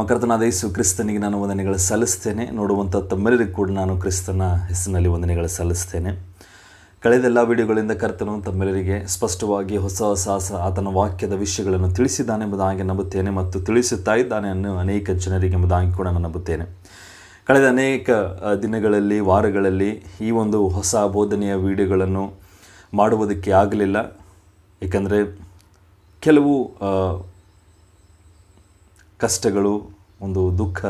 ನಮ್ಮ ಕರ್ತನಾದ ಯೇಸು ಕ್ರಿಸ್ತನಿಗೆ ನಾನು ವಂದನೆಗಳು ಸಲ್ಲಿಸ್ತೇನೆ ನೋಡುವಂಥ ತಮ್ಮೆಲ್ಲರಿಗೂ ಕೂಡ ನಾನು ಕ್ರಿಸ್ತನ ಹೆಸರಿನಲ್ಲಿ ವಂದನೆಗಳು ಸಲ್ಲಿಸ್ತೇನೆ ಕಳೆದ ಎಲ್ಲ ವಿಡಿಯೋಗಳಿಂದ ಕರ್ತನು ತಮ್ಮೆಲ್ಲರಿಗೆ ಸ್ಪಷ್ಟವಾಗಿ ಹೊಸ ಹೊಸ ಆತನ ವಾಕ್ಯದ ವಿಷಯಗಳನ್ನು ತಿಳಿಸಿದ್ದಾನೆ ಎಂಬುದಾಗಿ ನಂಬುತ್ತೇನೆ ಮತ್ತು ತಿಳಿಸುತ್ತಾ ಇದ್ದಾನೆ ಅನ್ನೋ ಅನೇಕ ಜನರಿಗೆ ಎಂಬುದಾಗಿ ಕೂಡ ನಾನು ನಂಬುತ್ತೇನೆ ಕಳೆದ ಅನೇಕ ದಿನಗಳಲ್ಲಿ ವಾರಗಳಲ್ಲಿ ಈ ಒಂದು ಹೊಸ ಬೋಧನೆಯ ವಿಡಿಯೋಗಳನ್ನು ಮಾಡುವುದಕ್ಕೆ ಆಗಲಿಲ್ಲ ಏಕೆಂದರೆ ಕೆಲವು ಕಷ್ಟಗಳು ಒಂದು ದುಃಖ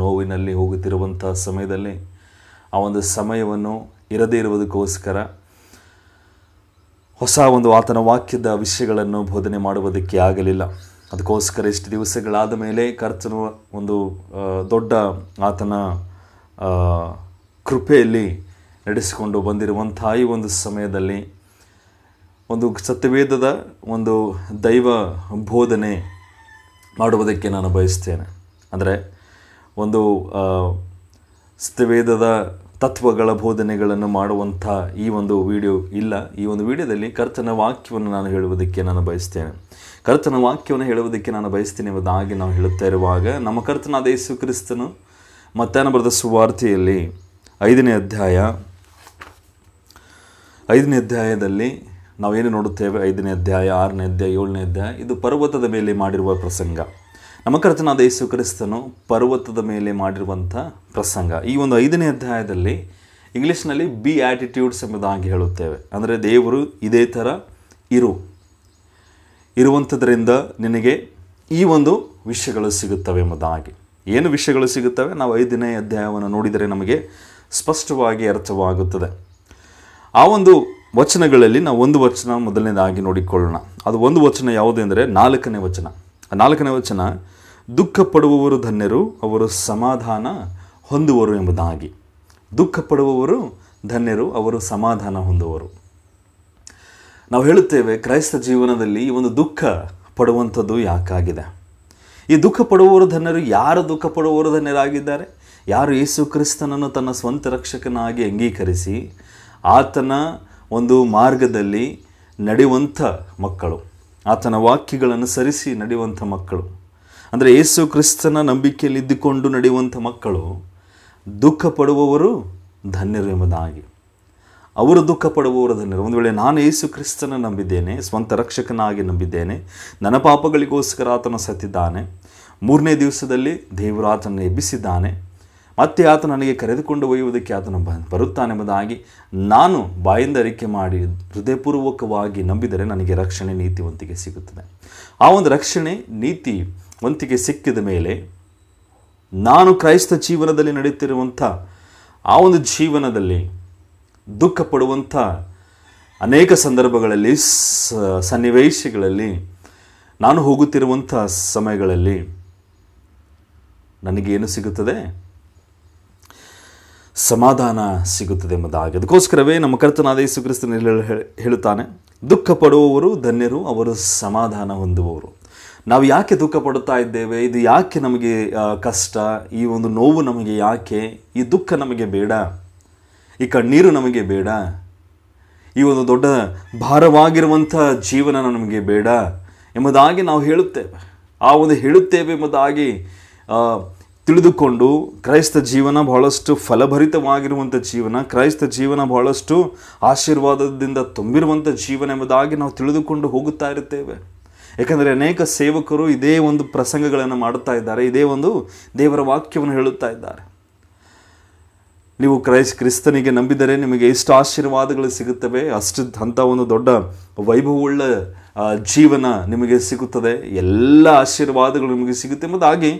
ನೋವಿನಲ್ಲಿ ಹೋಗುತ್ತಿರುವಂಥ ಸಮಯದಲ್ಲಿ ಆ ಒಂದು ಸಮಯವನ್ನು ಇರದೇ ಇರುವುದಕ್ಕೋಸ್ಕರ ಹೊಸ ಒಂದು ಆತನ ವಾಕ್ಯದ ವಿಷಯಗಳನ್ನು ಬೋಧನೆ ಮಾಡುವುದಕ್ಕೆ ಆಗಲಿಲ್ಲ ಅದಕ್ಕೋಸ್ಕರ ಇಷ್ಟು ದಿವಸಗಳಾದ ಮೇಲೆ ಕರ್ತನು ಒಂದು ದೊಡ್ಡ ಆತನ ಕೃಪೆಯಲ್ಲಿ ನಡೆಸಿಕೊಂಡು ಬಂದಿರುವಂಥ ಈ ಒಂದು ಸಮಯದಲ್ಲಿ ಒಂದು ಸತ್ಯವೇದದ ಒಂದು ದೈವ ಬೋಧನೆ ಮಾಡುವುದಕ್ಕೆ ನಾನು ಬಯಸ್ತೇನೆ ಅಂದರೆ ಒಂದು ವೇದದ ತತ್ವಗಳ ಬೋಧನೆಗಳನ್ನು ಮಾಡುವಂಥ ಈ ಒಂದು ವಿಡಿಯೋ ಇಲ್ಲ ಈ ಒಂದು ವಿಡಿಯೋದಲ್ಲಿ ಕರ್ತನ ವಾಕ್ಯವನ್ನು ನಾನು ಹೇಳುವುದಕ್ಕೆ ನಾನು ಬಯಸ್ತೇನೆ ಕರ್ತನ ವಾಕ್ಯವನ್ನು ಹೇಳುವುದಕ್ಕೆ ನಾನು ಬಯಸ್ತೇನೆ ಎಂಬುದಾಗಿ ನಾವು ಹೇಳುತ್ತಾ ಇರುವಾಗ ನಮ್ಮ ಕರ್ತನಾದ ಯೇಸು ಕ್ರಿಸ್ತನು ಮತ್ತಾನ ಬರೆದ ಸುವಾರ್ತೆಯಲ್ಲಿ ಐದನೇ ಅಧ್ಯಾಯ ಐದನೇ ಅಧ್ಯಾಯದಲ್ಲಿ ನಾವೇನು ನೋಡುತ್ತೇವೆ ಐದನೇ ಅಧ್ಯಾಯ ಆರನೇ ಅಧ್ಯಾಯ ಏಳನೇ ಅಧ್ಯಾಯ ಇದು ಪರ್ವತದ ಮೇಲೆ ಮಾಡಿರುವ ಪ್ರಸಂಗ ನಮ್ಮ ಕರ್ತನಾದ ಯೇಸು ಕ್ರಿಸ್ತನು ಪರ್ವತದ ಮೇಲೆ ಮಾಡಿರುವಂಥ ಪ್ರಸಂಗ ಈ ಒಂದು ಐದನೇ ಅಧ್ಯಾಯದಲ್ಲಿ ಇಂಗ್ಲೀಷ್ನಲ್ಲಿ ಬಿ ಆ್ಯಟಿಟ್ಯೂಡ್ಸ್ ಎಂಬುದಾಗಿ ಹೇಳುತ್ತೇವೆ ಅಂದರೆ ದೇವರು ಇದೇ ಥರ ಇರು ಇರುವಂಥದ್ರಿಂದ ನಿನಗೆ ಈ ಒಂದು ವಿಷಯಗಳು ಸಿಗುತ್ತವೆ ಎಂಬುದಾಗಿ ಏನು ವಿಷಯಗಳು ಸಿಗುತ್ತವೆ ನಾವು ಐದನೇ ಅಧ್ಯಾಯವನ್ನು ನೋಡಿದರೆ ನಮಗೆ ಸ್ಪಷ್ಟವಾಗಿ ಅರ್ಥವಾಗುತ್ತದೆ ಆ ಒಂದು ವಚನಗಳಲ್ಲಿ ನಾವು ಒಂದು ವಚನ ಮೊದಲನೇದಾಗಿ ನೋಡಿಕೊಳ್ಳೋಣ ಅದು ಒಂದು ವಚನ ಯಾವುದೆಂದರೆ ನಾಲ್ಕನೇ ವಚನ ಆ ನಾಲ್ಕನೇ ವಚನ ದುಃಖ ಪಡುವವರು ಧನ್ಯರು ಅವರು ಸಮಾಧಾನ ಹೊಂದುವರು ಎಂಬುದಾಗಿ ದುಃಖ ಪಡುವವರು ಧನ್ಯರು ಅವರು ಸಮಾಧಾನ ಹೊಂದುವರು ನಾವು ಹೇಳುತ್ತೇವೆ ಕ್ರೈಸ್ತ ಜೀವನದಲ್ಲಿ ಈ ಒಂದು ದುಃಖ ಪಡುವಂಥದ್ದು ಯಾಕಾಗಿದೆ ಈ ದುಃಖ ಪಡುವವರು ಧನ್ಯರು ಯಾರು ದುಃಖ ಪಡುವವರು ಧನ್ಯರಾಗಿದ್ದಾರೆ ಯಾರು ಯೇಸು ಕ್ರಿಸ್ತನನ್ನು ತನ್ನ ಸ್ವಂತ ರಕ್ಷಕನಾಗಿ ಅಂಗೀಕರಿಸಿ ಆತನ ಒಂದು ಮಾರ್ಗದಲ್ಲಿ ನಡೆಯುವಂಥ ಮಕ್ಕಳು ಆತನ ವಾಕ್ಯಗಳನ್ನು ಸರಿಸಿ ನಡೆಯುವಂಥ ಮಕ್ಕಳು ಅಂದರೆ ಯೇಸು ಕ್ರಿಸ್ತನ ನಂಬಿಕೆಯಲ್ಲಿ ಇದ್ದುಕೊಂಡು ನಡೆಯುವಂಥ ಮಕ್ಕಳು ದುಃಖ ಪಡುವವರು ಧನ್ಯರು ಎಂಬುದಾಗಿ ಅವರು ದುಃಖ ಪಡುವವರು ಧನ್ಯರು ಒಂದು ವೇಳೆ ನಾನು ಏಸು ಕ್ರಿಸ್ತನ ನಂಬಿದ್ದೇನೆ ಸ್ವಂತ ರಕ್ಷಕನಾಗಿ ನಂಬಿದ್ದೇನೆ ನನ್ನ ಪಾಪಗಳಿಗೋಸ್ಕರ ಆತನ ಸತ್ತಿದ್ದಾನೆ ಮೂರನೇ ದಿವಸದಲ್ಲಿ ದೇವರು ಆತನ ಎಬ್ಬಿಸಿದ್ದಾನೆ ಮತ್ತೆ ಆತ ನನಗೆ ಕರೆದುಕೊಂಡು ಒಯ್ಯುವುದಕ್ಕೆ ಆತನ ಬ ಬರುತ್ತಾನೆಂಬುದಾಗಿ ನಾನು ಅರಿಕೆ ಮಾಡಿ ಹೃದಯಪೂರ್ವಕವಾಗಿ ನಂಬಿದರೆ ನನಗೆ ರಕ್ಷಣೆ ನೀತಿ ಒಂತಿಗೆ ಸಿಗುತ್ತದೆ ಆ ಒಂದು ರಕ್ಷಣೆ ನೀತಿ ಒಂತಿಗೆ ಸಿಕ್ಕಿದ ಮೇಲೆ ನಾನು ಕ್ರೈಸ್ತ ಜೀವನದಲ್ಲಿ ನಡೆಯುತ್ತಿರುವಂಥ ಆ ಒಂದು ಜೀವನದಲ್ಲಿ ದುಃಖ ಪಡುವಂಥ ಅನೇಕ ಸಂದರ್ಭಗಳಲ್ಲಿ ಸನ್ನಿವೇಶಗಳಲ್ಲಿ ನಾನು ಹೋಗುತ್ತಿರುವಂಥ ಸಮಯಗಳಲ್ಲಿ ನನಗೇನು ಸಿಗುತ್ತದೆ ಸಮಾಧಾನ ಸಿಗುತ್ತದೆ ಎಂಬುದಾಗಿ ಅದಕ್ಕೋಸ್ಕರವೇ ನಮ್ಮ ಕರ್ತನಾದ ಯೇಸು ಹೇಳುತ್ತಾನೆ ದುಃಖ ಪಡುವವರು ಧನ್ಯರು ಅವರು ಸಮಾಧಾನ ಹೊಂದುವವರು ನಾವು ಯಾಕೆ ದುಃಖ ಪಡುತ್ತಾ ಇದ್ದೇವೆ ಇದು ಯಾಕೆ ನಮಗೆ ಕಷ್ಟ ಈ ಒಂದು ನೋವು ನಮಗೆ ಯಾಕೆ ಈ ದುಃಖ ನಮಗೆ ಬೇಡ ಈ ಕಣ್ಣೀರು ನಮಗೆ ಬೇಡ ಈ ಒಂದು ದೊಡ್ಡ ಭಾರವಾಗಿರುವಂಥ ಜೀವನ ನಮಗೆ ಬೇಡ ಎಂಬುದಾಗಿ ನಾವು ಹೇಳುತ್ತೇವೆ ಆ ಒಂದು ಹೇಳುತ್ತೇವೆ ಎಂಬುದಾಗಿ ತಿಳಿದುಕೊಂಡು ಕ್ರೈಸ್ತ ಜೀವನ ಬಹಳಷ್ಟು ಫಲಭರಿತವಾಗಿರುವಂಥ ಜೀವನ ಕ್ರೈಸ್ತ ಜೀವನ ಬಹಳಷ್ಟು ಆಶೀರ್ವಾದದಿಂದ ತುಂಬಿರುವಂಥ ಜೀವನ ಎಂಬುದಾಗಿ ನಾವು ತಿಳಿದುಕೊಂಡು ಹೋಗುತ್ತಾ ಇರುತ್ತೇವೆ ಏಕೆಂದರೆ ಅನೇಕ ಸೇವಕರು ಇದೇ ಒಂದು ಪ್ರಸಂಗಗಳನ್ನು ಮಾಡುತ್ತಾ ಇದ್ದಾರೆ ಇದೇ ಒಂದು ದೇವರ ವಾಕ್ಯವನ್ನು ಹೇಳುತ್ತಾ ಇದ್ದಾರೆ ನೀವು ಕ್ರೈಸ್ ಕ್ರಿಸ್ತನಿಗೆ ನಂಬಿದರೆ ನಿಮಗೆ ಎಷ್ಟು ಆಶೀರ್ವಾದಗಳು ಸಿಗುತ್ತವೆ ಅಷ್ಟು ಅಂಥ ಒಂದು ದೊಡ್ಡ ವೈಭವವುಳ್ಳ ಜೀವನ ನಿಮಗೆ ಸಿಗುತ್ತದೆ ಎಲ್ಲ ಆಶೀರ್ವಾದಗಳು ನಿಮಗೆ ಸಿಗುತ್ತೆ ಎಂಬುದಾಗಿ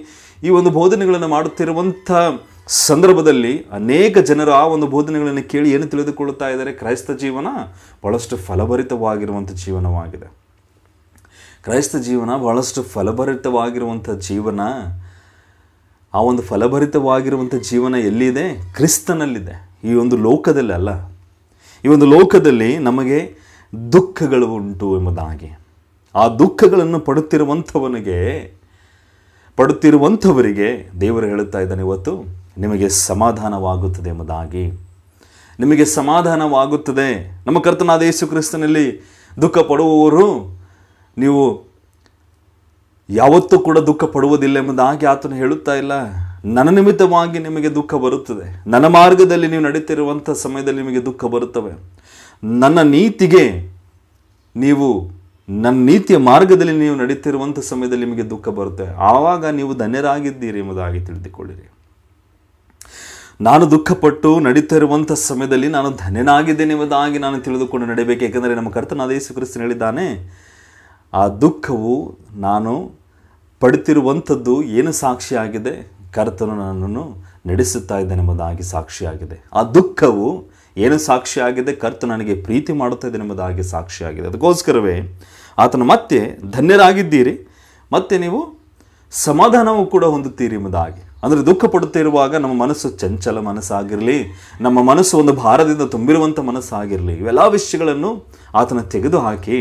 ಈ ಒಂದು ಬೋಧನೆಗಳನ್ನು ಮಾಡುತ್ತಿರುವಂಥ ಸಂದರ್ಭದಲ್ಲಿ ಅನೇಕ ಜನರು ಆ ಒಂದು ಬೋಧನೆಗಳನ್ನು ಕೇಳಿ ಏನು ತಿಳಿದುಕೊಳ್ಳುತ್ತಾ ಇದ್ದಾರೆ ಕ್ರೈಸ್ತ ಜೀವನ ಬಹಳಷ್ಟು ಫಲಭರಿತವಾಗಿರುವಂಥ ಜೀವನವಾಗಿದೆ ಕ್ರೈಸ್ತ ಜೀವನ ಬಹಳಷ್ಟು ಫಲಭರಿತವಾಗಿರುವಂಥ ಜೀವನ ಆ ಒಂದು ಫಲಭರಿತವಾಗಿರುವಂಥ ಜೀವನ ಎಲ್ಲಿದೆ ಕ್ರಿಸ್ತನಲ್ಲಿದೆ ಈ ಒಂದು ಲೋಕದಲ್ಲಿ ಅಲ್ಲ ಈ ಒಂದು ಲೋಕದಲ್ಲಿ ನಮಗೆ ದುಃಖಗಳು ಉಂಟು ಎಂಬುದಾಗಿ ಆ ದುಃಖಗಳನ್ನು ಪಡುತ್ತಿರುವಂಥವನಿಗೆ ಪಡುತ್ತಿರುವಂಥವರಿಗೆ ದೇವರು ಹೇಳುತ್ತಾ ಇದ್ದಾನೆ ಇವತ್ತು ನಿಮಗೆ ಸಮಾಧಾನವಾಗುತ್ತದೆ ಎಂಬುದಾಗಿ ನಿಮಗೆ ಸಮಾಧಾನವಾಗುತ್ತದೆ ನಮ್ಮ ಕರ್ತನಾದ ಯೇಸು ಕ್ರಿಸ್ತನಲ್ಲಿ ದುಃಖ ಪಡುವವರು ನೀವು ಯಾವತ್ತೂ ಕೂಡ ದುಃಖ ಪಡುವುದಿಲ್ಲ ಎಂಬುದಾಗಿ ಆತನು ಹೇಳುತ್ತಾ ಇಲ್ಲ ನನ್ನ ನಿಮಿತ್ತವಾಗಿ ನಿಮಗೆ ದುಃಖ ಬರುತ್ತದೆ ನನ್ನ ಮಾರ್ಗದಲ್ಲಿ ನೀವು ನಡೀತಿರುವಂಥ ಸಮಯದಲ್ಲಿ ನಿಮಗೆ ದುಃಖ ಬರುತ್ತವೆ ನನ್ನ ನೀತಿಗೆ ನೀವು ನನ್ನ ನೀತಿಯ ಮಾರ್ಗದಲ್ಲಿ ನೀವು ನಡೀತಿರುವಂಥ ಸಮಯದಲ್ಲಿ ನಿಮಗೆ ದುಃಖ ಬರುತ್ತೆ ಆವಾಗ ನೀವು ಧನ್ಯರಾಗಿದ್ದೀರಿ ಎಂಬುದಾಗಿ ತಿಳಿದುಕೊಳ್ಳಿರಿ ನಾನು ದುಃಖಪಟ್ಟು ನಡೀತಾ ಇರುವಂಥ ಸಮಯದಲ್ಲಿ ನಾನು ಧನ್ಯನಾಗಿದ್ದೇನೆ ಎಂಬುದಾಗಿ ನಾನು ತಿಳಿದುಕೊಂಡು ನಡೆಯಬೇಕು ಏಕೆಂದರೆ ನಮ್ಮ ಕರ್ತನ ಅದೇ ಕ್ರಿಸ್ತನು ಹೇಳಿದ್ದಾನೆ ಆ ದುಃಖವು ನಾನು ಪಡುತ್ತಿರುವಂಥದ್ದು ಏನು ಸಾಕ್ಷಿಯಾಗಿದೆ ಕರ್ತನು ನನ್ನನ್ನು ನಡೆಸುತ್ತಾ ಇದ್ದಾನೆ ಎಂಬುದಾಗಿ ಸಾಕ್ಷಿಯಾಗಿದೆ ಆ ದುಃಖವು ಏನು ಸಾಕ್ಷಿಯಾಗಿದೆ ಕರ್ತ ನನಗೆ ಪ್ರೀತಿ ಮಾಡುತ್ತದೆ ಎಂಬುದಾಗಿ ಸಾಕ್ಷಿಯಾಗಿದೆ ಅದಕ್ಕೋಸ್ಕರವೇ ಆತನು ಮತ್ತೆ ಧನ್ಯರಾಗಿದ್ದೀರಿ ಮತ್ತೆ ನೀವು ಸಮಾಧಾನವೂ ಕೂಡ ಹೊಂದುತ್ತೀರಿ ಎಂಬುದಾಗಿ ಅಂದರೆ ದುಃಖ ಪಡುತ್ತಿರುವಾಗ ನಮ್ಮ ಮನಸ್ಸು ಚಂಚಲ ಮನಸ್ಸಾಗಿರಲಿ ನಮ್ಮ ಮನಸ್ಸು ಒಂದು ಭಾರದಿಂದ ತುಂಬಿರುವಂಥ ಮನಸ್ಸಾಗಿರಲಿ ಇವೆಲ್ಲ ವಿಷಯಗಳನ್ನು ಆತನ ತೆಗೆದುಹಾಕಿ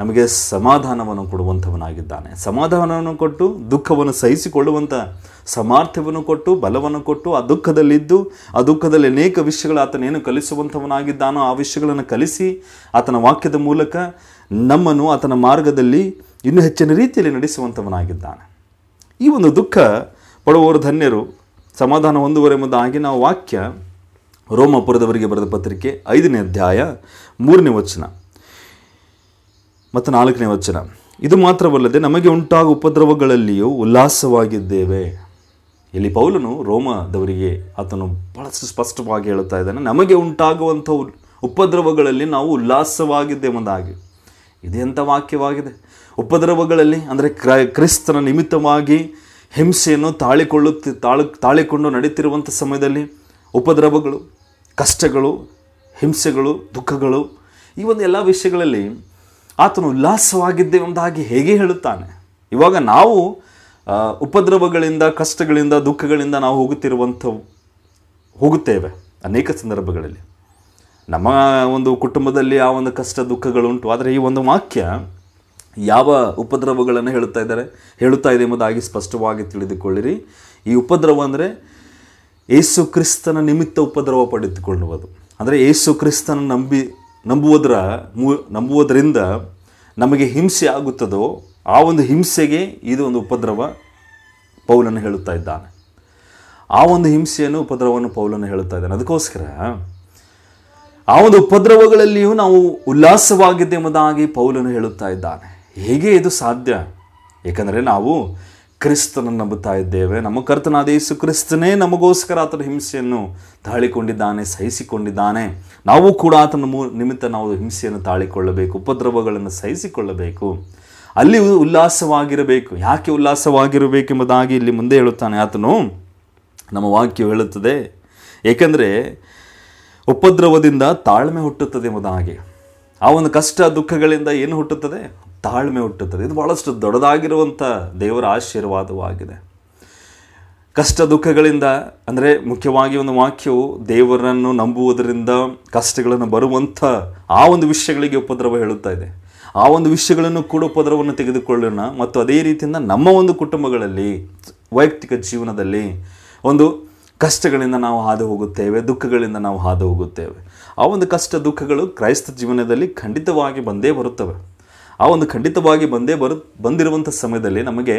ನಮಗೆ ಸಮಾಧಾನವನ್ನು ಕೊಡುವಂಥವನಾಗಿದ್ದಾನೆ ಸಮಾಧಾನವನ್ನು ಕೊಟ್ಟು ದುಃಖವನ್ನು ಸಹಿಸಿಕೊಳ್ಳುವಂಥ ಸಾಮರ್ಥ್ಯವನ್ನು ಕೊಟ್ಟು ಬಲವನ್ನು ಕೊಟ್ಟು ಆ ದುಃಖದಲ್ಲಿದ್ದು ಆ ದುಃಖದಲ್ಲಿ ಅನೇಕ ವಿಷಯಗಳು ಆತನೇನು ಕಲಿಸುವಂಥವನಾಗಿದ್ದಾನೋ ಆ ವಿಷಯಗಳನ್ನು ಕಲಿಸಿ ಆತನ ವಾಕ್ಯದ ಮೂಲಕ ನಮ್ಮನ್ನು ಆತನ ಮಾರ್ಗದಲ್ಲಿ ಇನ್ನೂ ಹೆಚ್ಚಿನ ರೀತಿಯಲ್ಲಿ ನಡೆಸುವಂಥವನಾಗಿದ್ದಾನೆ ಈ ಒಂದು ದುಃಖ ಪಡುವವರು ಧನ್ಯರು ಸಮಾಧಾನ ಮುಂದೆ ಹಾಗೆ ನಾವು ವಾಕ್ಯ ರೋಮಪುರದವರಿಗೆ ಬರೆದ ಪತ್ರಿಕೆ ಐದನೇ ಅಧ್ಯಾಯ ಮೂರನೇ ವಚನ ಮತ್ತು ನಾಲ್ಕನೇ ವಚನ ಇದು ಮಾತ್ರವಲ್ಲದೆ ನಮಗೆ ಉಂಟಾಗುವ ಉಪದ್ರವಗಳಲ್ಲಿಯೂ ಉಲ್ಲಾಸವಾಗಿದ್ದೇವೆ ಇಲ್ಲಿ ಪೌಲನು ರೋಮದವರಿಗೆ ಆತನು ಬಹಳಷ್ಟು ಸ್ಪಷ್ಟವಾಗಿ ಹೇಳುತ್ತಾ ಇದ್ದಾನೆ ನಮಗೆ ಉಂಟಾಗುವಂಥ ಉಪದ್ರವಗಳಲ್ಲಿ ನಾವು ಉಲ್ಲಾಸವಾಗಿದ್ದೇವೆ ಒಂದಾಗಿ ಎಂಥ ವಾಕ್ಯವಾಗಿದೆ ಉಪದ್ರವಗಳಲ್ಲಿ ಅಂದರೆ ಕ್ರಿಸ್ತನ ನಿಮಿತ್ತವಾಗಿ ಹಿಂಸೆಯನ್ನು ತಾಳಿಕೊಳ್ಳುತ್ತಿ ತಾಳು ತಾಳಿಕೊಂಡು ನಡೀತಿರುವಂಥ ಸಮಯದಲ್ಲಿ ಉಪದ್ರವಗಳು ಕಷ್ಟಗಳು ಹಿಂಸೆಗಳು ದುಃಖಗಳು ಈ ಒಂದು ಎಲ್ಲ ವಿಷಯಗಳಲ್ಲಿ ಆತನು ಎಂಬುದಾಗಿ ಹೇಗೆ ಹೇಳುತ್ತಾನೆ ಇವಾಗ ನಾವು ಉಪದ್ರವಗಳಿಂದ ಕಷ್ಟಗಳಿಂದ ದುಃಖಗಳಿಂದ ನಾವು ಹೋಗುತ್ತಿರುವಂಥ ಹೋಗುತ್ತೇವೆ ಅನೇಕ ಸಂದರ್ಭಗಳಲ್ಲಿ ನಮ್ಮ ಒಂದು ಕುಟುಂಬದಲ್ಲಿ ಆ ಒಂದು ಕಷ್ಟ ದುಃಖಗಳುಂಟು ಆದರೆ ಈ ಒಂದು ವಾಕ್ಯ ಯಾವ ಉಪದ್ರವಗಳನ್ನು ಹೇಳುತ್ತಾ ಇದ್ದಾರೆ ಹೇಳುತ್ತಾ ಇದೆ ಎಂಬುದಾಗಿ ಸ್ಪಷ್ಟವಾಗಿ ತಿಳಿದುಕೊಳ್ಳಿರಿ ಈ ಉಪದ್ರವ ಅಂದರೆ ಏಸು ಕ್ರಿಸ್ತನ ನಿಮಿತ್ತ ಉಪದ್ರವ ಪಡೆದುಕೊಳ್ಳುವುದು ಅಂದರೆ ಏಸು ಕ್ರಿಸ್ತನ ನಂಬಿ ನಂಬುವುದರ ಮೂ ನಂಬುವುದರಿಂದ ನಮಗೆ ಹಿಂಸೆ ಆಗುತ್ತದೋ ಆ ಒಂದು ಹಿಂಸೆಗೆ ಇದು ಒಂದು ಉಪದ್ರವ ಪೌಲನ್ನು ಹೇಳುತ್ತಾ ಇದ್ದಾನೆ ಆ ಒಂದು ಹಿಂಸೆಯನ್ನು ಉಪದ್ರವವನ್ನು ಪೌಲನ್ನು ಹೇಳುತ್ತಾ ಇದ್ದಾನೆ ಅದಕ್ಕೋಸ್ಕರ ಆ ಒಂದು ಉಪದ್ರವಗಳಲ್ಲಿಯೂ ನಾವು ಉಲ್ಲಾಸವಾಗಿದ್ದೆ ಎಂಬುದಾಗಿ ಪೌಲನು ಹೇಳುತ್ತಾ ಇದ್ದಾನೆ ಹೇಗೆ ಇದು ಸಾಧ್ಯ ಏಕೆಂದರೆ ನಾವು ಕ್ರಿಸ್ತನನ್ನು ನಂಬುತ್ತಾ ಇದ್ದೇವೆ ನಮ್ಮ ಕರ್ತನಾದ ಯೇಸು ಕ್ರಿಸ್ತನೇ ನಮಗೋಸ್ಕರ ಆತನ ಹಿಂಸೆಯನ್ನು ತಾಳಿಕೊಂಡಿದ್ದಾನೆ ಸಹಿಸಿಕೊಂಡಿದ್ದಾನೆ ನಾವು ಕೂಡ ಆತನ ಮೂ ನಿಮಿತ್ತ ನಾವು ಹಿಂಸೆಯನ್ನು ತಾಳಿಕೊಳ್ಳಬೇಕು ಉಪದ್ರವಗಳನ್ನು ಸಹಿಸಿಕೊಳ್ಳಬೇಕು ಅಲ್ಲಿ ಉಲ್ಲಾಸವಾಗಿರಬೇಕು ಯಾಕೆ ಉಲ್ಲಾಸವಾಗಿರಬೇಕೆಂಬುದಾಗಿ ಇಲ್ಲಿ ಮುಂದೆ ಹೇಳುತ್ತಾನೆ ಆತನು ನಮ್ಮ ವಾಕ್ಯ ಹೇಳುತ್ತದೆ ಏಕೆಂದರೆ ಉಪದ್ರವದಿಂದ ತಾಳ್ಮೆ ಹುಟ್ಟುತ್ತದೆ ಎಂಬುದಾಗಿ ಆ ಒಂದು ಕಷ್ಟ ದುಃಖಗಳಿಂದ ಏನು ಹುಟ್ಟುತ್ತದೆ ತಾಳ್ಮೆ ಹುಟ್ಟುತ್ತದೆ ಇದು ಭಾಳಷ್ಟು ದೊಡ್ಡದಾಗಿರುವಂಥ ದೇವರ ಆಶೀರ್ವಾದವಾಗಿದೆ ಕಷ್ಟ ದುಃಖಗಳಿಂದ ಅಂದರೆ ಮುಖ್ಯವಾಗಿ ಒಂದು ವಾಕ್ಯವು ದೇವರನ್ನು ನಂಬುವುದರಿಂದ ಕಷ್ಟಗಳನ್ನು ಬರುವಂಥ ಆ ಒಂದು ವಿಷಯಗಳಿಗೆ ಉಪದ್ರವ ಹೇಳುತ್ತಾ ಇದೆ ಆ ಒಂದು ವಿಷಯಗಳನ್ನು ಕೂಡ ಉಪದ್ರವವನ್ನು ತೆಗೆದುಕೊಳ್ಳೋಣ ಮತ್ತು ಅದೇ ರೀತಿಯಿಂದ ನಮ್ಮ ಒಂದು ಕುಟುಂಬಗಳಲ್ಲಿ ವೈಯಕ್ತಿಕ ಜೀವನದಲ್ಲಿ ಒಂದು ಕಷ್ಟಗಳಿಂದ ನಾವು ಹಾದು ಹೋಗುತ್ತೇವೆ ದುಃಖಗಳಿಂದ ನಾವು ಹಾದು ಹೋಗುತ್ತೇವೆ ಆ ಒಂದು ಕಷ್ಟ ದುಃಖಗಳು ಕ್ರೈಸ್ತ ಜೀವನದಲ್ಲಿ ಖಂಡಿತವಾಗಿ ಬಂದೇ ಬರುತ್ತವೆ ಆ ಒಂದು ಖಂಡಿತವಾಗಿ ಬಂದೇ ಬರು ಬಂದಿರುವಂಥ ಸಮಯದಲ್ಲಿ ನಮಗೆ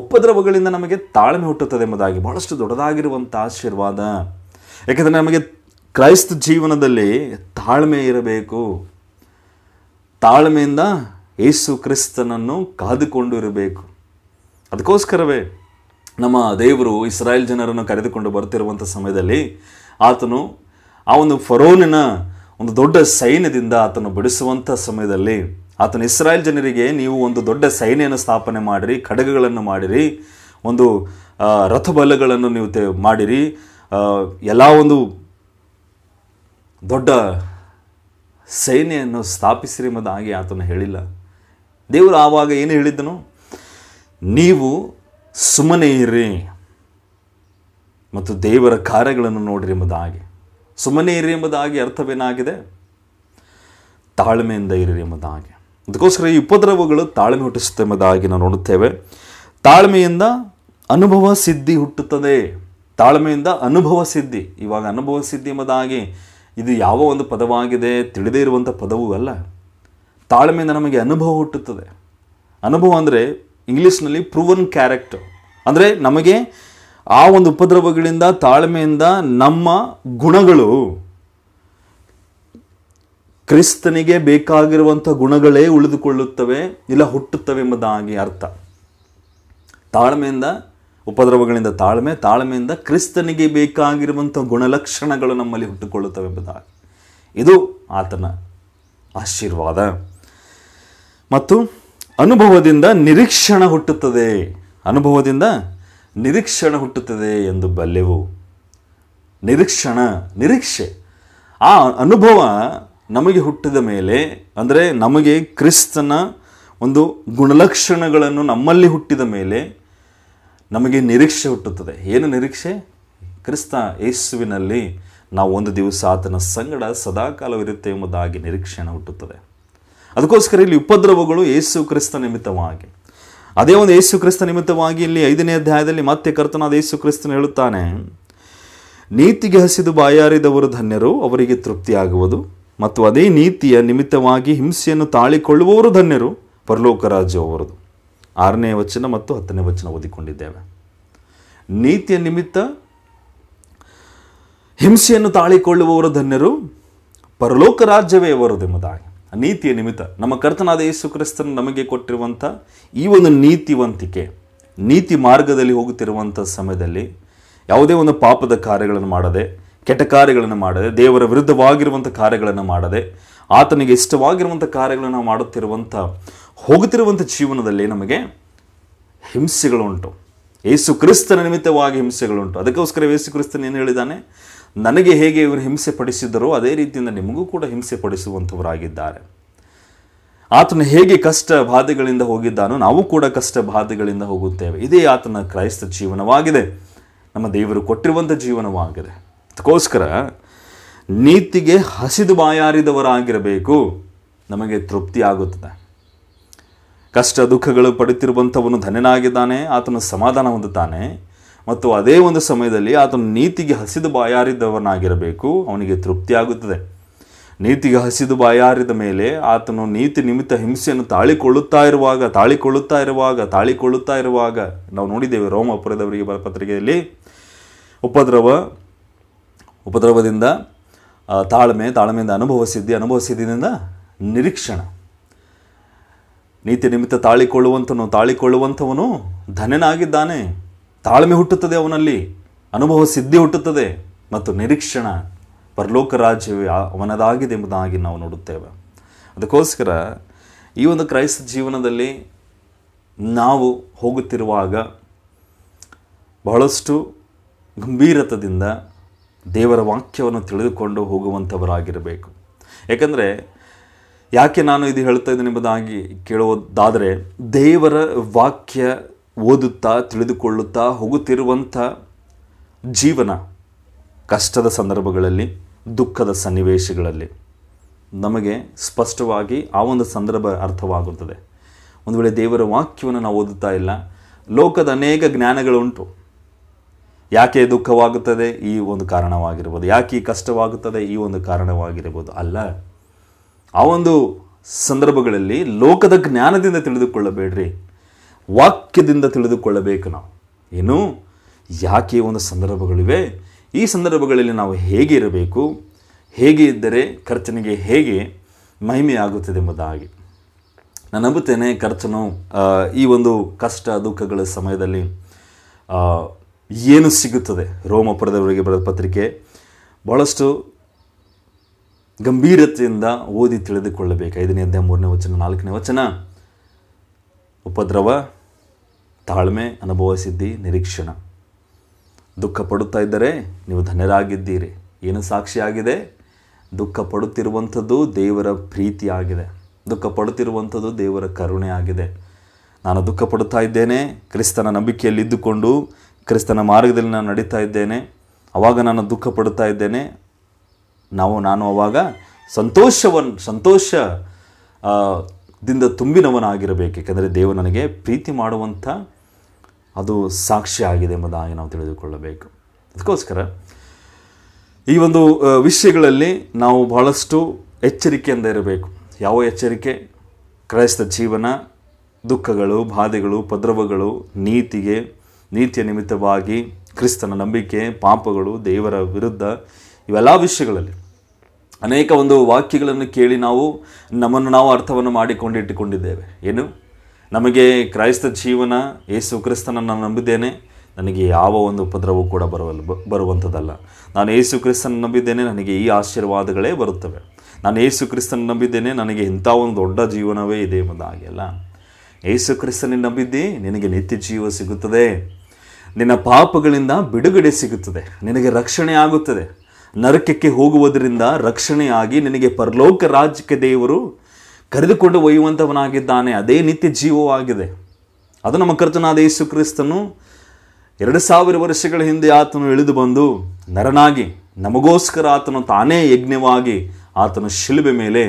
ಉಪದ್ರವಗಳಿಂದ ನಮಗೆ ತಾಳ್ಮೆ ಹುಟ್ಟುತ್ತದೆ ಎಂಬುದಾಗಿ ಭಾಳಷ್ಟು ದೊಡ್ಡದಾಗಿರುವಂಥ ಆಶೀರ್ವಾದ ಯಾಕೆಂದರೆ ನಮಗೆ ಕ್ರೈಸ್ತ ಜೀವನದಲ್ಲಿ ತಾಳ್ಮೆ ಇರಬೇಕು ತಾಳ್ಮೆಯಿಂದ ಏಸು ಕ್ರಿಸ್ತನನ್ನು ಕಾದುಕೊಂಡು ಇರಬೇಕು ಅದಕ್ಕೋಸ್ಕರವೇ ನಮ್ಮ ದೇವರು ಇಸ್ರಾಯೇಲ್ ಜನರನ್ನು ಕರೆದುಕೊಂಡು ಬರುತ್ತಿರುವಂಥ ಸಮಯದಲ್ಲಿ ಆತನು ಆ ಒಂದು ಫರೋನಿನ ಒಂದು ದೊಡ್ಡ ಸೈನ್ಯದಿಂದ ಆತನು ಬಿಡಿಸುವಂಥ ಸಮಯದಲ್ಲಿ ಆತನ ಇಸ್ರಾಯೇಲ್ ಜನರಿಗೆ ನೀವು ಒಂದು ದೊಡ್ಡ ಸೈನ್ಯನ ಸ್ಥಾಪನೆ ಮಾಡಿರಿ ಖಡಗಗಳನ್ನು ಮಾಡಿರಿ ಒಂದು ರಥಬಲಗಳನ್ನು ನೀವು ತೆ ಮಾಡಿರಿ ಎಲ್ಲ ಒಂದು ದೊಡ್ಡ ಸೈನ್ಯವನ್ನು ಸ್ಥಾಪಿಸಿರಿ ಎಂಬುದಾಗಿ ಹಾಗೆ ಆತನು ಹೇಳಿಲ್ಲ ದೇವರು ಆವಾಗ ಏನು ಹೇಳಿದ್ದನು ನೀವು ಸುಮ್ಮನೆ ಇರ್ರಿ ಮತ್ತು ದೇವರ ಕಾರ್ಯಗಳನ್ನು ನೋಡಿರಿ ಎಂಬುದಾಗಿ ಸುಮ್ಮನೆ ಇರಿ ಎಂಬುದಾಗಿ ಅರ್ಥವೇನಾಗಿದೆ ತಾಳ್ಮೆಯಿಂದ ಇರಿ ಎಂಬುದಾಗಿ ಅದಕ್ಕೋಸ್ಕರ ಈ ಉಪದ್ರವಗಳು ತಾಳ್ಮೆ ಹುಟ್ಟಿಸುತ್ತೆ ಎಂಬುದಾಗಿ ನಾವು ನೋಡುತ್ತೇವೆ ತಾಳ್ಮೆಯಿಂದ ಅನುಭವ ಸಿದ್ಧಿ ಹುಟ್ಟುತ್ತದೆ ತಾಳ್ಮೆಯಿಂದ ಅನುಭವ ಸಿದ್ಧಿ ಇವಾಗ ಅನುಭವ ಸಿದ್ಧಿ ಎಂಬುದಾಗಿ ಇದು ಯಾವ ಒಂದು ಪದವಾಗಿದೆ ತಿಳಿದೇ ಇರುವಂಥ ಪದವೂ ಅಲ್ಲ ತಾಳ್ಮೆಯಿಂದ ನಮಗೆ ಅನುಭವ ಹುಟ್ಟುತ್ತದೆ ಅನುಭವ ಅಂದರೆ ಇಂಗ್ಲೀಷ್ನಲ್ಲಿ ಪ್ರೂವನ್ ಕ್ಯಾರೆಕ್ಟರ್ ಅಂದರೆ ನಮಗೆ ಆ ಒಂದು ಉಪದ್ರವಗಳಿಂದ ತಾಳ್ಮೆಯಿಂದ ನಮ್ಮ ಗುಣಗಳು ಕ್ರಿಸ್ತನಿಗೆ ಬೇಕಾಗಿರುವಂಥ ಗುಣಗಳೇ ಉಳಿದುಕೊಳ್ಳುತ್ತವೆ ಇಲ್ಲ ಹುಟ್ಟುತ್ತವೆ ಎಂಬುದಾಗಿ ಅರ್ಥ ತಾಳ್ಮೆಯಿಂದ ಉಪದ್ರವಗಳಿಂದ ತಾಳ್ಮೆ ತಾಳ್ಮೆಯಿಂದ ಕ್ರಿಸ್ತನಿಗೆ ಬೇಕಾಗಿರುವಂಥ ಗುಣಲಕ್ಷಣಗಳು ನಮ್ಮಲ್ಲಿ ಹುಟ್ಟುಕೊಳ್ಳುತ್ತವೆ ಎಂಬುದಾಗಿ ಇದು ಆತನ ಆಶೀರ್ವಾದ ಮತ್ತು ಅನುಭವದಿಂದ ನಿರೀಕ್ಷಣ ಹುಟ್ಟುತ್ತದೆ ಅನುಭವದಿಂದ ನಿರೀಕ್ಷಣ ಹುಟ್ಟುತ್ತದೆ ಎಂದು ಬಲ್ಲೆವು ನಿರೀಕ್ಷಣ ನಿರೀಕ್ಷೆ ಆ ಅನುಭವ ನಮಗೆ ಹುಟ್ಟಿದ ಮೇಲೆ ಅಂದರೆ ನಮಗೆ ಕ್ರಿಸ್ತನ ಒಂದು ಗುಣಲಕ್ಷಣಗಳನ್ನು ನಮ್ಮಲ್ಲಿ ಹುಟ್ಟಿದ ಮೇಲೆ ನಮಗೆ ನಿರೀಕ್ಷೆ ಹುಟ್ಟುತ್ತದೆ ಏನು ನಿರೀಕ್ಷೆ ಕ್ರಿಸ್ತ ಯೇಸುವಿನಲ್ಲಿ ನಾವು ಒಂದು ದಿವಸ ಆತನ ಸಂಗಡ ಸದಾಕಾಲವಿರುತ್ತೆ ಎಂಬುದಾಗಿ ನಿರೀಕ್ಷೆಯನ್ನು ಹುಟ್ಟುತ್ತದೆ ಅದಕ್ಕೋಸ್ಕರ ಇಲ್ಲಿ ಉಪದ್ರವಗಳು ಯೇಸು ಕ್ರಿಸ್ತ ನಿಮಿತ್ತವಾಗಿ ಅದೇ ಒಂದು ಯೇಸು ಕ್ರಿಸ್ತ ನಿಮಿತ್ತವಾಗಿ ಇಲ್ಲಿ ಐದನೇ ಅಧ್ಯಾಯದಲ್ಲಿ ಮತ್ತೆ ಕರ್ತನಾದ ಯೇಸು ಕ್ರಿಸ್ತನ ಹೇಳುತ್ತಾನೆ ನೀತಿಗೆ ಹಸಿದು ಬಾಯಾರಿದವರು ಧನ್ಯರು ಅವರಿಗೆ ತೃಪ್ತಿಯಾಗುವುದು ಮತ್ತು ಅದೇ ನೀತಿಯ ನಿಮಿತ್ತವಾಗಿ ಹಿಂಸೆಯನ್ನು ತಾಳಿಕೊಳ್ಳುವವರು ಧನ್ಯರು ಪರಲೋಕ ರಾಜ್ಯವರದು ಆರನೇ ವಚನ ಮತ್ತು ಹತ್ತನೇ ವಚನ ಓದಿಕೊಂಡಿದ್ದೇವೆ ನೀತಿಯ ನಿಮಿತ್ತ ಹಿಂಸೆಯನ್ನು ತಾಳಿಕೊಳ್ಳುವವರು ಧನ್ಯರು ಪರಲೋಕ ರಾಜ್ಯವೇ ಅವರದು ಎಂಬುದಾಗಿ ನೀತಿಯ ನಿಮಿತ್ತ ನಮ್ಮ ಕರ್ತನಾದ ಯೇಸು ಕ್ರಿಸ್ತನು ನಮಗೆ ಕೊಟ್ಟಿರುವಂಥ ಈ ಒಂದು ನೀತಿವಂತಿಕೆ ನೀತಿ ಮಾರ್ಗದಲ್ಲಿ ಹೋಗುತ್ತಿರುವಂಥ ಸಮಯದಲ್ಲಿ ಯಾವುದೇ ಒಂದು ಪಾಪದ ಕಾರ್ಯಗಳನ್ನು ಮಾಡದೆ ಕೆಟ್ಟ ಕಾರ್ಯಗಳನ್ನು ಮಾಡದೆ ದೇವರ ವಿರುದ್ಧವಾಗಿರುವಂಥ ಕಾರ್ಯಗಳನ್ನು ಮಾಡದೆ ಆತನಿಗೆ ಇಷ್ಟವಾಗಿರುವಂಥ ಕಾರ್ಯಗಳನ್ನು ಮಾಡುತ್ತಿರುವಂಥ ಹೋಗುತ್ತಿರುವಂಥ ಜೀವನದಲ್ಲಿ ನಮಗೆ ಹಿಂಸೆಗಳುಂಟು ಯೇಸು ಕ್ರಿಸ್ತನ ನಿಮಿತ್ತವಾಗಿ ಹಿಂಸೆಗಳುಂಟು ಅದಕ್ಕೋಸ್ಕರ ಯೇಸು ಕ್ರಿಸ್ತನ ಏನು ಹೇಳಿದ್ದಾನೆ ನನಗೆ ಹೇಗೆ ಇವರು ಹಿಂಸೆ ಪಡಿಸಿದ್ದರೋ ಅದೇ ರೀತಿಯಿಂದ ನಿಮಗೂ ಕೂಡ ಹಿಂಸೆ ಪಡಿಸುವಂಥವರಾಗಿದ್ದಾರೆ ಆತನು ಹೇಗೆ ಕಷ್ಟ ಬಾಧೆಗಳಿಂದ ಹೋಗಿದ್ದಾನೋ ನಾವು ಕೂಡ ಕಷ್ಟ ಬಾಧೆಗಳಿಂದ ಹೋಗುತ್ತೇವೆ ಇದೇ ಆತನ ಕ್ರೈಸ್ತ ಜೀವನವಾಗಿದೆ ನಮ್ಮ ದೇವರು ಕೊಟ್ಟಿರುವಂಥ ಜೀವನವಾಗಿದೆ ಅದಕ್ಕೋಸ್ಕರ ನೀತಿಗೆ ಹಸಿದು ಬಾಯಾರಿದವರಾಗಿರಬೇಕು ನಮಗೆ ತೃಪ್ತಿ ಆಗುತ್ತದೆ ಕಷ್ಟ ದುಃಖಗಳು ಪಡುತ್ತಿರುವಂಥವನು ಧನ್ಯನಾಗಿದ್ದಾನೆ ಆತನು ಸಮಾಧಾನ ಹೊಂದುತ್ತಾನೆ ಮತ್ತು ಅದೇ ಒಂದು ಸಮಯದಲ್ಲಿ ಆತನು ನೀತಿಗೆ ಹಸಿದು ಬಾಯಾರಿದವನಾಗಿರಬೇಕು ಅವನಿಗೆ ತೃಪ್ತಿಯಾಗುತ್ತದೆ ನೀತಿಗೆ ಹಸಿದು ಬಾಯಾರಿದ ಮೇಲೆ ಆತನು ನೀತಿ ನಿಮಿತ್ತ ಹಿಂಸೆಯನ್ನು ತಾಳಿಕೊಳ್ಳುತ್ತಾ ಇರುವಾಗ ತಾಳಿಕೊಳ್ಳುತ್ತಾ ಇರುವಾಗ ತಾಳಿಕೊಳ್ಳುತ್ತಾ ಇರುವಾಗ ನಾವು ನೋಡಿದ್ದೇವೆ ರೋಮಪುರದವರಿಗೆ ಪತ್ರಿಕೆಯಲ್ಲಿ ಉಪದ್ರವ ಉಪದ್ರವದಿಂದ ತಾಳ್ಮೆ ತಾಳ್ಮೆಯಿಂದ ಅನುಭವ ಸಿದ್ಧಿ ಅನುಭವ ಸಿದ್ಧಿಯಿಂದ ನಿರೀಕ್ಷಣ ನೀತಿ ನಿಮಿತ್ತ ತಾಳಿಕೊಳ್ಳುವಂಥನು ತಾಳಿಕೊಳ್ಳುವಂಥವನು ಧನ್ಯನಾಗಿದ್ದಾನೆ ತಾಳ್ಮೆ ಹುಟ್ಟುತ್ತದೆ ಅವನಲ್ಲಿ ಅನುಭವ ಸಿದ್ಧಿ ಹುಟ್ಟುತ್ತದೆ ಮತ್ತು ನಿರೀಕ್ಷಣ ಪರಲೋಕ ರಾಜ್ಯವೇ ಅವನದಾಗಿದೆ ಎಂಬುದಾಗಿ ನಾವು ನೋಡುತ್ತೇವೆ ಅದಕ್ಕೋಸ್ಕರ ಈ ಒಂದು ಕ್ರೈಸ್ತ ಜೀವನದಲ್ಲಿ ನಾವು ಹೋಗುತ್ತಿರುವಾಗ ಬಹಳಷ್ಟು ಗಂಭೀರತದಿಂದ ದೇವರ ವಾಕ್ಯವನ್ನು ತಿಳಿದುಕೊಂಡು ಹೋಗುವಂಥವರಾಗಿರಬೇಕು ಏಕೆಂದರೆ ಯಾಕೆ ನಾನು ಇದು ಹೇಳ್ತಾ ಇದ್ದೀನಿ ಎಂಬುದಾಗಿ ಕೇಳುವುದಾದರೆ ದೇವರ ವಾಕ್ಯ ಓದುತ್ತಾ ತಿಳಿದುಕೊಳ್ಳುತ್ತಾ ಹೋಗುತ್ತಿರುವಂಥ ಜೀವನ ಕಷ್ಟದ ಸಂದರ್ಭಗಳಲ್ಲಿ ದುಃಖದ ಸನ್ನಿವೇಶಗಳಲ್ಲಿ ನಮಗೆ ಸ್ಪಷ್ಟವಾಗಿ ಆ ಒಂದು ಸಂದರ್ಭ ಅರ್ಥವಾಗುತ್ತದೆ ಒಂದು ವೇಳೆ ದೇವರ ವಾಕ್ಯವನ್ನು ನಾವು ಓದುತ್ತಾ ಇಲ್ಲ ಲೋಕದ ಅನೇಕ ಜ್ಞಾನಗಳುಂಟು ಯಾಕೆ ದುಃಖವಾಗುತ್ತದೆ ಈ ಒಂದು ಕಾರಣವಾಗಿರ್ಬೋದು ಯಾಕೆ ಕಷ್ಟವಾಗುತ್ತದೆ ಈ ಒಂದು ಕಾರಣವಾಗಿರ್ಬೋದು ಅಲ್ಲ ಆ ಒಂದು ಸಂದರ್ಭಗಳಲ್ಲಿ ಲೋಕದ ಜ್ಞಾನದಿಂದ ತಿಳಿದುಕೊಳ್ಳಬೇಡ್ರಿ ವಾಕ್ಯದಿಂದ ತಿಳಿದುಕೊಳ್ಳಬೇಕು ನಾವು ಏನು ಯಾಕೆ ಒಂದು ಸಂದರ್ಭಗಳಿವೆ ಈ ಸಂದರ್ಭಗಳಲ್ಲಿ ನಾವು ಹೇಗೆ ಇರಬೇಕು ಹೇಗೆ ಇದ್ದರೆ ಖರ್ಚನಿಗೆ ಹೇಗೆ ಮಹಿಮೆಯಾಗುತ್ತದೆ ಎಂಬುದಾಗಿ ನಾನು ನಂಬುತ್ತೇನೆ ಖರ್ಚನು ಈ ಒಂದು ಕಷ್ಟ ದುಃಖಗಳ ಸಮಯದಲ್ಲಿ ಏನು ಸಿಗುತ್ತದೆ ರೋಮಪುರದವರಿಗೆ ಬರೆದ ಪತ್ರಿಕೆ ಭಾಳಷ್ಟು ಗಂಭೀರತೆಯಿಂದ ಓದಿ ತಿಳಿದುಕೊಳ್ಳಬೇಕು ಐದನೇ ಅಧ್ಯಾಯ ಮೂರನೇ ವಚನ ನಾಲ್ಕನೇ ವಚನ ಉಪದ್ರವ ತಾಳ್ಮೆ ಅನುಭವಿಸಿದ್ದಿ ನಿರೀಕ್ಷಣ ದುಃಖ ಪಡುತ್ತಾ ಇದ್ದರೆ ನೀವು ಧನ್ಯರಾಗಿದ್ದೀರಿ ಏನು ಸಾಕ್ಷಿಯಾಗಿದೆ ದುಃಖ ಪಡುತ್ತಿರುವಂಥದ್ದು ದೇವರ ಪ್ರೀತಿಯಾಗಿದೆ ದುಃಖ ಪಡುತ್ತಿರುವಂಥದ್ದು ದೇವರ ಕರುಣೆ ಆಗಿದೆ ನಾನು ದುಃಖ ಪಡುತ್ತಾ ಇದ್ದೇನೆ ಕ್ರಿಸ್ತನ ನಂಬಿಕೆಯಲ್ಲಿದ್ದುಕೊಂಡು ಕ್ರಿಸ್ತನ ಮಾರ್ಗದಲ್ಲಿ ನಾನು ನಡೀತಾ ಇದ್ದೇನೆ ಅವಾಗ ನಾನು ದುಃಖ ಪಡ್ತಾ ಇದ್ದೇನೆ ನಾವು ನಾನು ಅವಾಗ ಸಂತೋಷವನ್ನು ಸಂತೋಷ ದಿಂದ ತುಂಬಿನವನಾಗಿರಬೇಕು ಏಕೆಂದರೆ ದೇವ ನನಗೆ ಪ್ರೀತಿ ಮಾಡುವಂಥ ಅದು ಸಾಕ್ಷಿ ಆಗಿದೆ ಎಂಬುದಾಗಿ ನಾವು ತಿಳಿದುಕೊಳ್ಳಬೇಕು ಅದಕ್ಕೋಸ್ಕರ ಈ ಒಂದು ವಿಷಯಗಳಲ್ಲಿ ನಾವು ಬಹಳಷ್ಟು ಎಚ್ಚರಿಕೆಯಿಂದ ಇರಬೇಕು ಯಾವ ಎಚ್ಚರಿಕೆ ಕ್ರೈಸ್ತ ಜೀವನ ದುಃಖಗಳು ಬಾಧೆಗಳು ಪದ್ರವಗಳು ನೀತಿಗೆ ನೀತಿಯ ನಿಮಿತ್ತವಾಗಿ ಕ್ರಿಸ್ತನ ನಂಬಿಕೆ ಪಾಪಗಳು ದೇವರ ವಿರುದ್ಧ ಇವೆಲ್ಲ ವಿಷಯಗಳಲ್ಲಿ ಅನೇಕ ಒಂದು ವಾಕ್ಯಗಳನ್ನು ಕೇಳಿ ನಾವು ನಮ್ಮನ್ನು ನಾವು ಅರ್ಥವನ್ನು ಮಾಡಿಕೊಂಡಿಟ್ಟುಕೊಂಡಿದ್ದೇವೆ ಏನು ನಮಗೆ ಕ್ರೈಸ್ತ ಜೀವನ ಯೇಸು ಕ್ರಿಸ್ತನನ್ನು ನಂಬಿದ್ದೇನೆ ನನಗೆ ಯಾವ ಒಂದು ಉಪದ್ರವೂ ಕೂಡ ಬರವಲ್ಲ ಬರುವಂಥದ್ದಲ್ಲ ನಾನು ಯೇಸು ಕ್ರಿಸ್ತನ ನಂಬಿದ್ದೇನೆ ನನಗೆ ಈ ಆಶೀರ್ವಾದಗಳೇ ಬರುತ್ತವೆ ನಾನು ಯೇಸು ಕ್ರಿಸ್ತನ ನಂಬಿದ್ದೇನೆ ನನಗೆ ಇಂಥ ಒಂದು ದೊಡ್ಡ ಜೀವನವೇ ಇದೆ ಅಲ್ಲ ಯೇಸು ಕ್ರಿಸ್ತನ ನಂಬಿದ್ದಿ ನಿನಗೆ ನಿತ್ಯ ಜೀವ ಸಿಗುತ್ತದೆ ನಿನ್ನ ಪಾಪಗಳಿಂದ ಬಿಡುಗಡೆ ಸಿಗುತ್ತದೆ ನಿನಗೆ ರಕ್ಷಣೆ ಆಗುತ್ತದೆ ನರಕಕ್ಕೆ ಹೋಗುವುದರಿಂದ ರಕ್ಷಣೆಯಾಗಿ ನಿನಗೆ ಪರಲೋಕ ರಾಜ್ಯಕ್ಕೆ ದೇವರು ಕರೆದುಕೊಂಡು ಒಯ್ಯುವಂಥವನಾಗಿದ್ದಾನೆ ಅದೇ ನಿತ್ಯ ಜೀವವಾಗಿದೆ ಅದು ನಮ್ಮ ಕರ್ತನಾದ ಯೇಸು ಕ್ರಿಸ್ತನು ಎರಡು ಸಾವಿರ ವರ್ಷಗಳ ಹಿಂದೆ ಆತನು ಇಳಿದು ಬಂದು ನರನಾಗಿ ನಮಗೋಸ್ಕರ ಆತನು ತಾನೇ ಯಜ್ಞವಾಗಿ ಆತನ ಶಿಲುಬೆ ಮೇಲೆ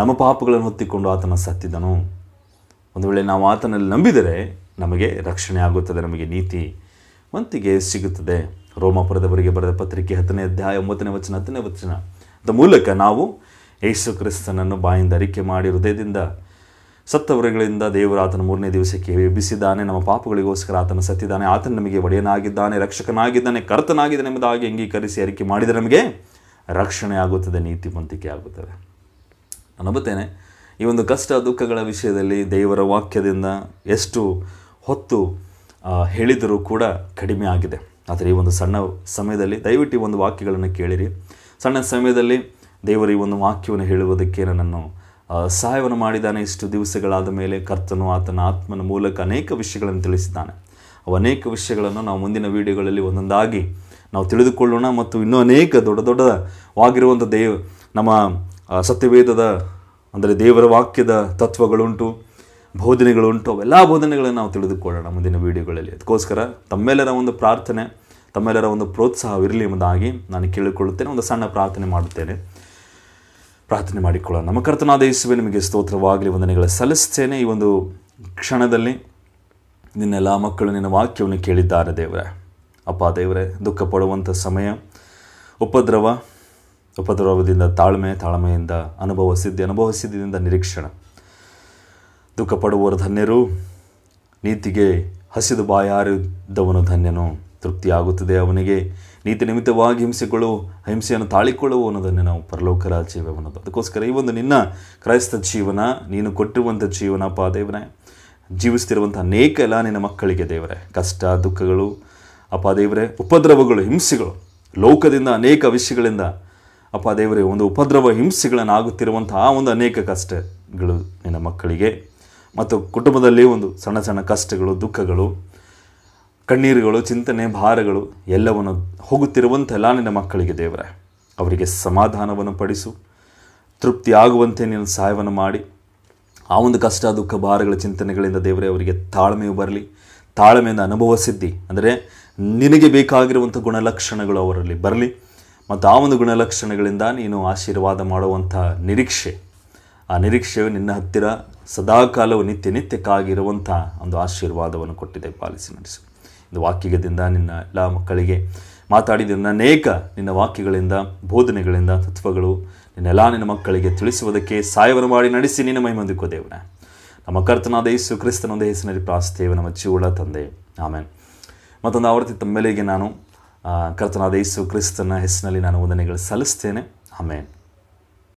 ನಮ್ಮ ಪಾಪಗಳನ್ನು ಹೊತ್ತಿಕೊಂಡು ಆತನ ಸತ್ತಿದನು ಒಂದು ವೇಳೆ ನಾವು ಆತನಲ್ಲಿ ನಂಬಿದರೆ ನಮಗೆ ರಕ್ಷಣೆ ಆಗುತ್ತದೆ ನಮಗೆ ನೀತಿ ವಂತಿಗೆ ಸಿಗುತ್ತದೆ ರೋಮಾಪುರದವರಿಗೆ ಬರೆದ ಪತ್ರಿಕೆ ಹತ್ತನೇ ಅಧ್ಯಾಯ ಒಂಬತ್ತನೇ ವಚನ ಹತ್ತನೇ ವಚನ ಅದ ಮೂಲಕ ನಾವು ಯೇಸು ಕ್ರಿಸ್ತನನ್ನು ಬಾಯಿಂದ ಅರಿಕೆ ಮಾಡಿ ಹೃದಯದಿಂದ ಸತ್ತವರಗಳಿಂದ ದೇವರು ಆತನ ಮೂರನೇ ದಿವಸಕ್ಕೆ ಎಬ್ಬಿಸಿದ್ದಾನೆ ನಮ್ಮ ಪಾಪಗಳಿಗೋಸ್ಕರ ಆತನ ಸತ್ತಿದ್ದಾನೆ ಆತನ ನಮಗೆ ಒಡೆಯನಾಗಿದ್ದಾನೆ ರಕ್ಷಕನಾಗಿದ್ದಾನೆ ಕರ್ತನಾಗಿದ್ದಾನೆ ಎಂಬುದಾಗಿ ಅಂಗೀಕರಿಸಿ ಅರಿಕೆ ಮಾಡಿದರೆ ನಮಗೆ ರಕ್ಷಣೆ ಆಗುತ್ತದೆ ನೀತಿ ಮಂತಿಕೆ ಆಗುತ್ತದೆ ನಾನು ನಂಬುತ್ತೇನೆ ಈ ಒಂದು ಕಷ್ಟ ದುಃಖಗಳ ವಿಷಯದಲ್ಲಿ ದೇವರ ವಾಕ್ಯದಿಂದ ಎಷ್ಟು ಹೊತ್ತು ಹೇಳಿದರೂ ಕೂಡ ಕಡಿಮೆ ಆಗಿದೆ ಆದರೆ ಈ ಒಂದು ಸಣ್ಣ ಸಮಯದಲ್ಲಿ ದಯವಿಟ್ಟು ಈ ಒಂದು ವಾಕ್ಯಗಳನ್ನು ಕೇಳಿರಿ ಸಣ್ಣ ಸಮಯದಲ್ಲಿ ದೇವರು ಈ ಒಂದು ವಾಕ್ಯವನ್ನು ಹೇಳುವುದಕ್ಕೆ ನನ್ನನ್ನು ಸಹಾಯವನ್ನು ಮಾಡಿದ್ದಾನೆ ಇಷ್ಟು ದಿವಸಗಳಾದ ಮೇಲೆ ಕರ್ತನು ಆತನ ಆತ್ಮನ ಮೂಲಕ ಅನೇಕ ವಿಷಯಗಳನ್ನು ತಿಳಿಸಿದ್ದಾನೆ ಅವು ಅನೇಕ ವಿಷಯಗಳನ್ನು ನಾವು ಮುಂದಿನ ವಿಡಿಯೋಗಳಲ್ಲಿ ಒಂದೊಂದಾಗಿ ನಾವು ತಿಳಿದುಕೊಳ್ಳೋಣ ಮತ್ತು ಇನ್ನೂ ಅನೇಕ ದೊಡ್ಡ ದೊಡ್ಡವಾಗಿರುವಂಥ ದೇವ ನಮ್ಮ ಸತ್ಯವೇದದ ಅಂದರೆ ದೇವರ ವಾಕ್ಯದ ತತ್ವಗಳುಂಟು ಬೋಧನೆಗಳುಂಟು ಅವೆಲ್ಲ ಬೋಧನೆಗಳನ್ನು ನಾವು ತಿಳಿದುಕೊಳ್ಳೋಣ ಮುಂದಿನ ವೀಡಿಯೋಗಳಲ್ಲಿ ಅದಕ್ಕೋಸ್ಕರ ತಮ್ಮೆಲ್ಲರ ಒಂದು ಪ್ರಾರ್ಥನೆ ತಮ್ಮೆಲ್ಲರ ಒಂದು ಪ್ರೋತ್ಸಾಹವಿರಲಿ ಎಂಬುದಾಗಿ ನಾನು ಕೇಳಿಕೊಳ್ಳುತ್ತೇನೆ ಒಂದು ಸಣ್ಣ ಪ್ರಾರ್ಥನೆ ಮಾಡುತ್ತೇನೆ ಪ್ರಾರ್ಥನೆ ಮಾಡಿಕೊಳ್ಳೋಣ ನಮ್ಮ ಕರ್ತನಾದ ಯೇಸುವೆ ನಿಮಗೆ ಸ್ತೋತ್ರವಾಗಲಿ ವಂದನೆಗಳ ಸಲ್ಲಿಸ್ತೇನೆ ಈ ಒಂದು ಕ್ಷಣದಲ್ಲಿ ನಿನ್ನೆಲ್ಲ ಮಕ್ಕಳು ನಿನ್ನ ವಾಕ್ಯವನ್ನು ಕೇಳಿದ್ದಾರೆ ದೇವರೇ ಅಪ್ಪ ದೇವರೇ ದುಃಖ ಪಡುವಂಥ ಸಮಯ ಉಪದ್ರವ ಉಪದ್ರವದಿಂದ ತಾಳ್ಮೆ ತಾಳ್ಮೆಯಿಂದ ಅನುಭವ ಸಿದ್ಧಿಯಿಂದ ನಿರೀಕ್ಷಣೆ ಪಡುವವರು ಧನ್ಯರು ನೀತಿಗೆ ಹಸಿದು ಬಾಯಾರಿದ್ದವನು ಧನ್ಯನು ತೃಪ್ತಿಯಾಗುತ್ತದೆ ಅವನಿಗೆ ನೀತಿ ನಿಮಿತ್ತವಾಗಿ ಹಿಂಸೆಗಳು ಹಿಂಸೆಯನ್ನು ತಾಳಿಕೊಳ್ಳುವ ಧನ್ಯ ನಾವು ಪರಲೋಕ ರಾಜ್ಯವೇ ಅನ್ನೋದು ಅದಕ್ಕೋಸ್ಕರ ಈ ಒಂದು ನಿನ್ನ ಕ್ರೈಸ್ತ ಜೀವನ ನೀನು ಕೊಟ್ಟಿರುವಂಥ ಜೀವನ ಪಾ ದೇವರೇ ಜೀವಿಸ್ತಿರುವಂಥ ಅನೇಕ ಎಲ್ಲ ನಿನ್ನ ಮಕ್ಕಳಿಗೆ ದೇವರೇ ಕಷ್ಟ ದುಃಖಗಳು ಅಪ್ಪ ದೇವರೇ ಉಪದ್ರವಗಳು ಹಿಂಸೆಗಳು ಲೋಕದಿಂದ ಅನೇಕ ವಿಷಯಗಳಿಂದ ಅಪ್ಪ ದೇವರೇ ಒಂದು ಉಪದ್ರವ ಹಿಂಸೆಗಳನ್ನು ಆಗುತ್ತಿರುವಂಥ ಆ ಒಂದು ಅನೇಕ ಕಷ್ಟಗಳು ನಿನ್ನ ಮಕ್ಕಳಿಗೆ ಮತ್ತು ಕುಟುಂಬದಲ್ಲಿ ಒಂದು ಸಣ್ಣ ಸಣ್ಣ ಕಷ್ಟಗಳು ದುಃಖಗಳು ಕಣ್ಣೀರುಗಳು ಚಿಂತನೆ ಭಾರಗಳು ಎಲ್ಲವನ್ನು ಹೋಗುತ್ತಿರುವಂತೆಲ್ಲ ನಿನ್ನ ಮಕ್ಕಳಿಗೆ ದೇವರೇ ಅವರಿಗೆ ಸಮಾಧಾನವನ್ನು ಪಡಿಸು ತೃಪ್ತಿ ಆಗುವಂತೆ ನೀನು ಸಹಾಯವನ್ನು ಮಾಡಿ ಆ ಒಂದು ಕಷ್ಟ ದುಃಖ ಭಾರಗಳ ಚಿಂತನೆಗಳಿಂದ ದೇವರೇ ಅವರಿಗೆ ತಾಳ್ಮೆಯು ಬರಲಿ ತಾಳ್ಮೆಯಿಂದ ಅನುಭವಿಸಿದ್ದಿ ಅಂದರೆ ನಿನಗೆ ಬೇಕಾಗಿರುವಂಥ ಗುಣಲಕ್ಷಣಗಳು ಅವರಲ್ಲಿ ಬರಲಿ ಮತ್ತು ಆ ಒಂದು ಗುಣಲಕ್ಷಣಗಳಿಂದ ನೀನು ಆಶೀರ್ವಾದ ಮಾಡುವಂಥ ನಿರೀಕ್ಷೆ ಆ ನಿರೀಕ್ಷೆಯು ನಿನ್ನ ಹತ್ತಿರ ಸದಾಕಾಲವು ನಿತ್ಯ ನಿತ್ಯಕ್ಕಾಗಿರುವಂಥ ಒಂದು ಆಶೀರ್ವಾದವನ್ನು ಕೊಟ್ಟಿದೆ ಪಾಲಿಸಿ ನಡೆಸು ಇದು ವಾಕ್ಯದಿಂದ ನಿನ್ನ ಎಲ್ಲ ಮಕ್ಕಳಿಗೆ ಮಾತಾಡಿದ ಅನೇಕ ನಿನ್ನ ವಾಕ್ಯಗಳಿಂದ ಬೋಧನೆಗಳಿಂದ ತತ್ವಗಳು ನಿನ್ನೆಲ್ಲ ನಿನ್ನ ಮಕ್ಕಳಿಗೆ ತಿಳಿಸುವುದಕ್ಕೆ ಸಾಯವನ್ನು ಮಾಡಿ ನಡೆಸಿ ನಿನ್ನ ಮೈಮಂದಿಕೋ ದೇವನ ನಮ್ಮ ಕರ್ತನಾದ ಯೇಸು ಕ್ರಿಸ್ತನೊಂದೇ ಹೆಸರಿನಲ್ಲಿ ಪ್ರಾಸ್ತೇವ ನಮ್ಮ ಜೀವಳ ತಂದೆ ಆಮೇಲೆ ಮತ್ತೊಂದು ಆವೃತ್ತಿ ತಮ್ಮೆಲೆಗೆ ನಾನು ಕರ್ತನಾದ ಯೇಸು ಕ್ರಿಸ್ತನ ಹೆಸರಿನಲ್ಲಿ ನಾನು ವಂದನೆಗಳು ಸಲ್ಲಿಸ್ತೇನೆ ಆಮೇಲೆ